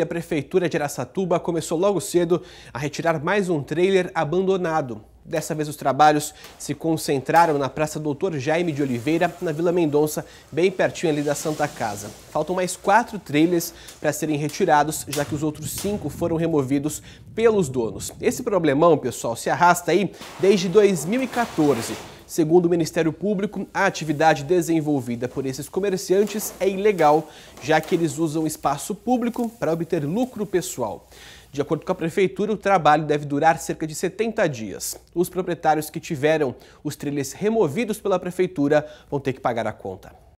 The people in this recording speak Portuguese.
a Prefeitura de Araçatuba começou logo cedo a retirar mais um trailer abandonado. Dessa vez os trabalhos se concentraram na Praça Doutor Jaime de Oliveira, na Vila Mendonça, bem pertinho ali da Santa Casa. Faltam mais quatro trailers para serem retirados, já que os outros cinco foram removidos pelos donos. Esse problemão, pessoal, se arrasta aí desde 2014. Segundo o Ministério Público, a atividade desenvolvida por esses comerciantes é ilegal, já que eles usam espaço público para obter lucro pessoal. De acordo com a prefeitura, o trabalho deve durar cerca de 70 dias. Os proprietários que tiveram os trilhos removidos pela prefeitura vão ter que pagar a conta.